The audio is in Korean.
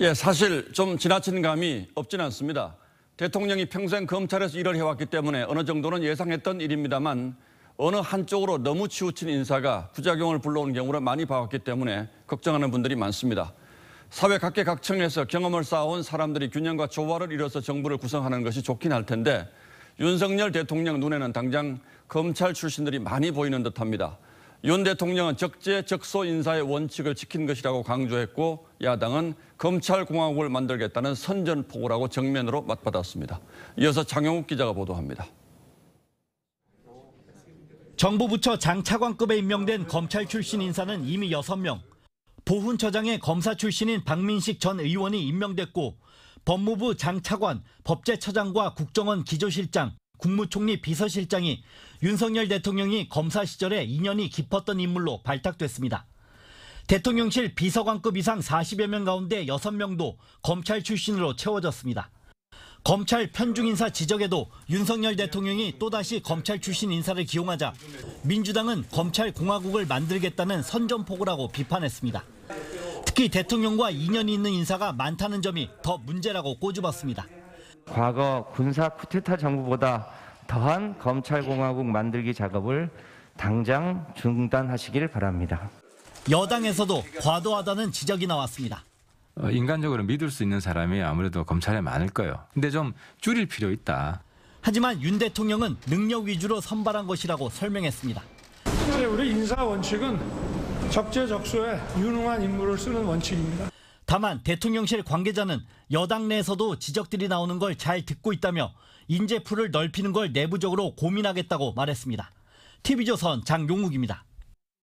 예, 사실 좀 지나친 감이 없진 않습니다. 대통령이 평생 검찰에서 일을 해왔기 때문에 어느 정도는 예상했던 일입니다만 어느 한쪽으로 너무 치우친 인사가 부작용을 불러오는 경우를 많이 봐왔기 때문에 걱정하는 분들이 많습니다. 사회 각계각층에서 경험을 쌓아온 사람들이 균형과 조화를 이뤄서 정부를 구성하는 것이 좋긴 할 텐데 윤석열 대통령 눈에는 당장 검찰 출신들이 많이 보이는 듯합니다. 윤 대통령은 적재적소 인사의 원칙을 지킨 것이라고 강조했고 야당은 검찰공화국을 만들겠다는 선전포고라고 정면으로 맞받았습니다. 이어서 장영욱 기자가 보도합니다. 정부 부처 장차관급에 임명된 검찰 출신 인사는 이미 6명. 보훈처장의 검사 출신인 박민식 전 의원이 임명됐고 법무부 장차관, 법제처장과 국정원 기조실장, 국무총리 비서실장이 윤석열 대통령이 검사 시절에 인연이 깊었던 인물로 발탁됐습니다. 대통령실 비서관급 이상 40여 명 가운데 6명도 검찰 출신으로 채워졌습니다. 검찰 편중 인사 지적에도 윤석열 대통령이 또다시 검찰 출신 인사를 기용하자 민주당은 검찰 공화국을 만들겠다는 선전포고라고 비판했습니다. 특히 대통령과 인연이 있는 인사가 많다는 점이 더 문제라고 꼬집었습니다. 과거 군사 쿠데타 정부보다 더한 검찰공화국 만들기 작업을 당장 중단하시길 바랍니다. 여당에서도 과도하다는 지적이 나왔습니다. 어, 인간적으로 믿을 수 있는 사람이 아무래도 검찰에 많을 거예요. 근데 좀 줄일 필요 있다. 하지만 윤 대통령은 능력 위주로 선발한 것이라고 설명했습니다. 우리 인사 원칙은 적재적소에 유능한 인물을 쓰는 원칙입니다. 다만 대통령실 관계자는 여당 내에서도 지적들이 나오는 걸 잘 듣고 있다며 인재풀을 넓히는 걸 내부적으로 고민하겠다고 말했습니다. TV조선 장용욱입니다.